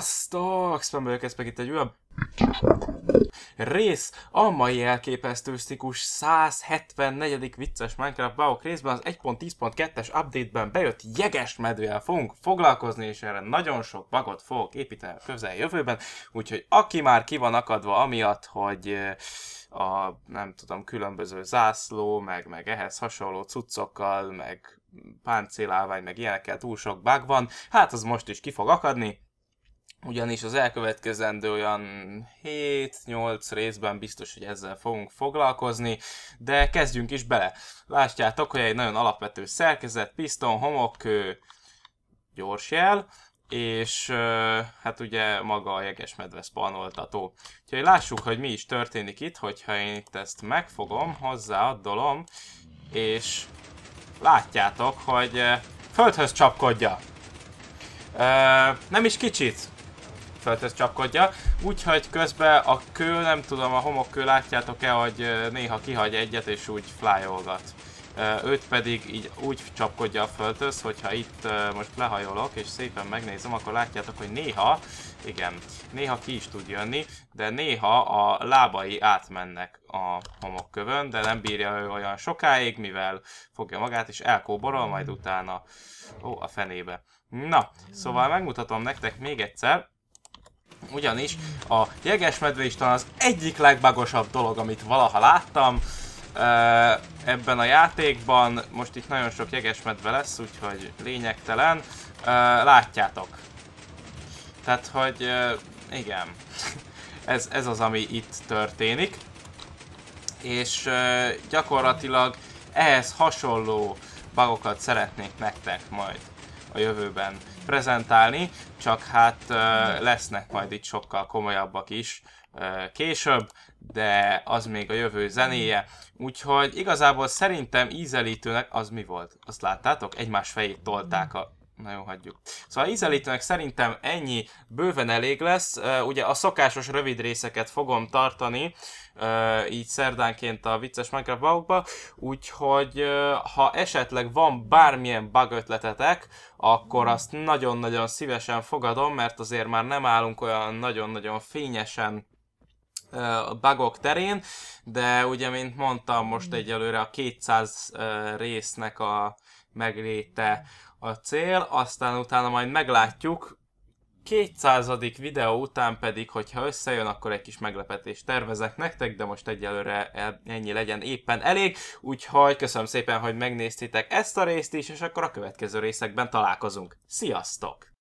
Sziasztok! vagyok, ez itt egy újabb rész a mai elképesztő elképesztősztikus 174. vicces Minecraft Bauk részben az 1.10.2-es update-ben bejött jeges medővel fogunk foglalkozni, és erre nagyon sok bagot fogok építeni a jövőben, úgyhogy aki már ki van akadva amiatt, hogy a nem tudom, különböző zászló, meg, meg ehhez hasonló cuccokkal, meg páncélálvány, meg ilyenekkel túl sok bug van, hát az most is ki fog akadni, ugyanis az elkövetkezendő olyan 7-8 részben biztos, hogy ezzel fogunk foglalkozni, de kezdjünk is bele. Látjátok, hogy egy nagyon alapvető szerkezet, piston, gyors gyorsjel, és hát ugye maga a jegesmedve spanoltató. Úgyhogy lássuk, hogy mi is történik itt, hogyha én itt ezt megfogom, hozzáadolom, és látjátok, hogy földhöz csapkodja. Uh, nem is kicsit földhöz csapkodja. Úgyhogy közben a kő, nem tudom, a homokkő látjátok-e, hogy néha kihagy egyet és úgy flyolgat. Őt pedig így úgy csapkodja a földhöz, hogyha itt most lehajolok és szépen megnézem, akkor látjátok, hogy néha, igen, néha ki is tud jönni, de néha a lábai átmennek a homokkövön, de nem bírja ő olyan sokáig, mivel fogja magát és elkóborol, majd utána, ó, a fenébe. Na, szóval megmutatom nektek még egyszer, ugyanis a jegesmedve is talán az egyik legbagosabb dolog, amit valaha láttam ebben a játékban. Most itt nagyon sok jegesmedve lesz, úgyhogy lényegtelen. Látjátok. Tehát, hogy igen. ez, ez az, ami itt történik. És gyakorlatilag ehhez hasonló bagokat szeretnék nektek majd a jövőben prezentálni, csak hát lesznek majd itt sokkal komolyabbak is később, de az még a jövő zenéje. Úgyhogy igazából szerintem ízelítőnek az mi volt? Azt láttátok? Egymás fejét tolták a Na jó, hagyjuk. Szóval ízelítőnek szerintem ennyi bőven elég lesz. Ugye a szokásos rövid részeket fogom tartani, így szerdánként a vicces Minecraft úgyhogy ha esetleg van bármilyen bug ötletetek, akkor azt nagyon-nagyon szívesen fogadom, mert azért már nem állunk olyan nagyon-nagyon fényesen a bugok terén, de ugye, mint mondtam, most egyelőre a 200 résznek a megléte a cél, aztán utána majd meglátjuk. 200. videó után pedig, hogyha összejön, akkor egy kis meglepetést tervezek nektek, de most egyelőre ennyi legyen éppen elég, úgyhogy köszönöm szépen, hogy megnéztétek ezt a részt is, és akkor a következő részekben találkozunk. Sziasztok!